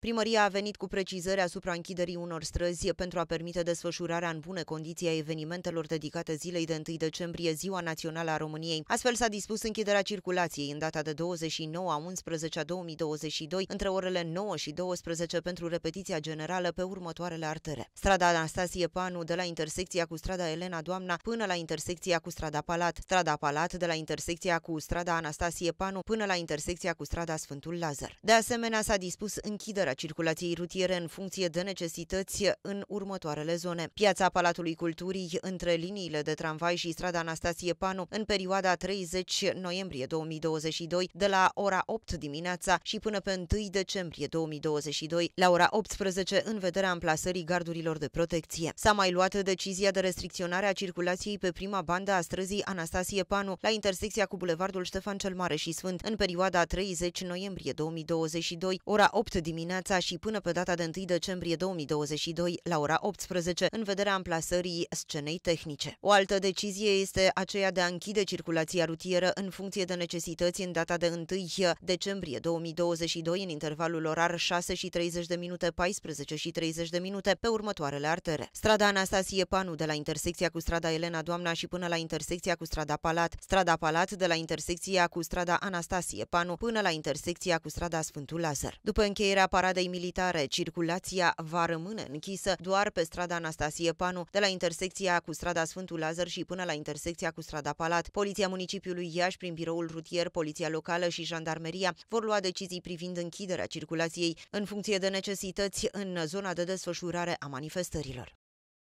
Primăria a venit cu precizări asupra închiderii unor străzi pentru a permite desfășurarea în bune condiții a evenimentelor dedicate zilei de 1 decembrie, Ziua Națională a României. Astfel s-a dispus închiderea circulației în data de 29 a 11 a 2022 între orele 9 și 12 pentru repetiția generală pe următoarele artere. Strada Anastasie Panu de la intersecția cu strada Elena Doamna până la intersecția cu strada Palat, strada Palat de la intersecția cu strada Anastasie Panu până la intersecția cu strada Sfântul Lazar. De asemenea, s-a dispus închiderea deschiderea circulației rutiere în funcție de necesități în următoarele zone. Piața Palatului Culturii între liniile de tramvai și strada Anastasie Panu în perioada 30 noiembrie 2022 de la ora 8 dimineața și până pe 1 decembrie 2022 la ora 18 în vederea amplasării gardurilor de protecție. S-a mai luat decizia de restricționare a circulației pe prima bandă a străzii Anastasie Panu la intersecția cu Bulevardul Ștefan cel Mare și Sfânt în perioada 30 noiembrie 2022 ora 8 dimineața dimineața și până pe data de 1 decembrie 2022 la ora 18, în vederea amplasării scenei tehnice. O altă decizie este aceea de a închide circulația rutieră în funcție de necesități în data de 1 decembrie 2022 în intervalul orar 6 și 30 de minute, 14 și 30 de minute pe următoarele artere. Strada Anastasie Panu de la intersecția cu strada Elena Doamna și până la intersecția cu strada Palat, strada Palat de la intersecția cu strada Anastasie Panu până la intersecția cu strada Sfântul Lazar. După încheierea parada paradei militare, circulația va rămâne închisă doar pe strada Anastasie Panu, de la intersecția cu strada Sfântul Lazar și până la intersecția cu strada Palat. Poliția municipiului Iași, prin biroul rutier, poliția locală și jandarmeria vor lua decizii privind închiderea circulației în funcție de necesități în zona de desfășurare a manifestărilor.